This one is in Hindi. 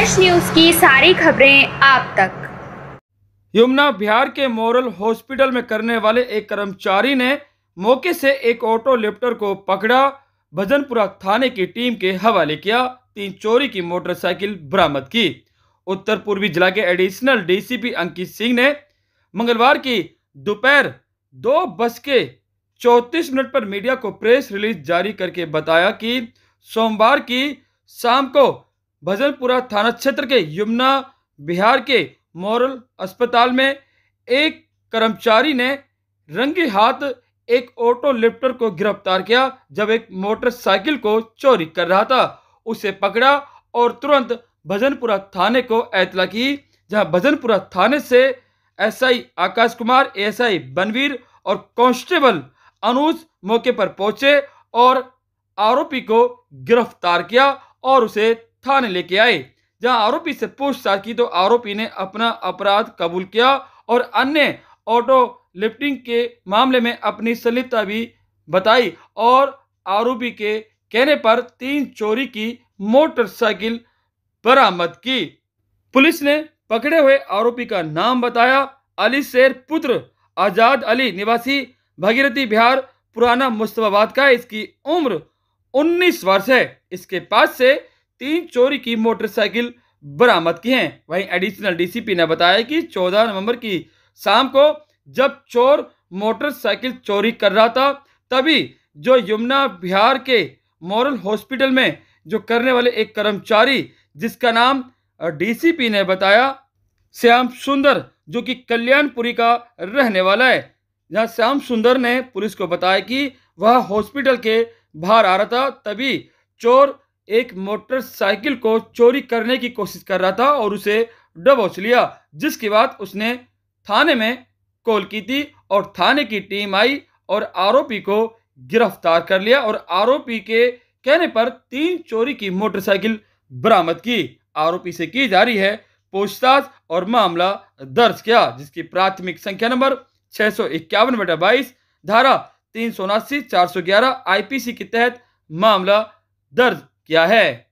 फ्रेश न्यूज की सारी खबरें आप तक यमुना बिहार के मोरल हॉस्पिटल में करने वाले एक कर्मचारी ने मौके से एक ऑटो लिफ्टर को पकड़ा भजनपुरा थाने की टीम के हवाले किया तीन चोरी की मोटरसाइकिल बरामद की उत्तर पूर्वी जिला के एडिशनल डीसीपी अंकित सिंह ने मंगलवार की दोपहर दो बज के चौतीस मिनट पर मीडिया को प्रेस रिलीज जारी करके बताया कि सोमवार की शाम को भजनपुरा थाना क्षेत्र के यमुना बिहार के मॉरल अस्पताल में एक कर्मचारी ने रंगे हाथ एक ऑटो लिफ्टर को गिरफ्तार किया जब एक मोटरसाइकिल को चोरी कर रहा था उसे पकड़ा और तुरंत भजनपुरा थाने को ऐतला की जहां भजनपुरा थाने से एसआई आकाश कुमार एसआई बनवीर और कांस्टेबल अनुज मौके पर पहुंचे और आरोपी को गिरफ्तार किया और उसे थाने लेके आए जहां आरोपी से पूछताछ की तो आरोपी ने अपना अपराध कबूल किया और अन्य ऑटो लिफ्टिंग के मामले में अपनी संलिप्तता भी बताई और आरोपी के कहने पर तीन चोरी की मोटरसाइकिल बरामद की पुलिस ने पकड़े हुए आरोपी का नाम बताया अली शेर पुत्र आजाद अली निवासी भगीरथी बिहार पुराना मुस्तफाबाद का इसकी उम्र 19 वर्ष है इसके पास से तीन चोरी की मोटरसाइकिल बरामद की है वहीं एडिशनल डीसीपी ने बताया कि 14 नवंबर की शाम को जब चोर मोटरसाइकिल चोरी कर रहा था तभी जो यमुना बिहार के मॉरल हॉस्पिटल में जो करने वाले एक कर्मचारी जिसका नाम डीसीपी ने बताया श्याम सुंदर जो कि कल्याणपुरी का रहने वाला है जहां श्याम सुंदर ने पुलिस को बताया कि वह हॉस्पिटल के बाहर आ रहा था तभी चोर एक मोटरसाइकिल को चोरी करने की कोशिश कर रहा था और उसे डबोच लिया जिसके बाद उसने थाने में कॉल की थी और थाने की टीम आई और आरोपी को गिरफ्तार कर लिया और आरोपी के कहने पर तीन चोरी की मोटरसाइकिल बरामद की आरोपी से की जा रही है पूछताछ और मामला दर्ज किया जिसकी प्राथमिक संख्या नंबर छह सौ इक्यावन बटा बाईस धारा तीन सौ उनासी चार सौ ग्यारह आईपीसी के तहत मामला दर्ज क्या है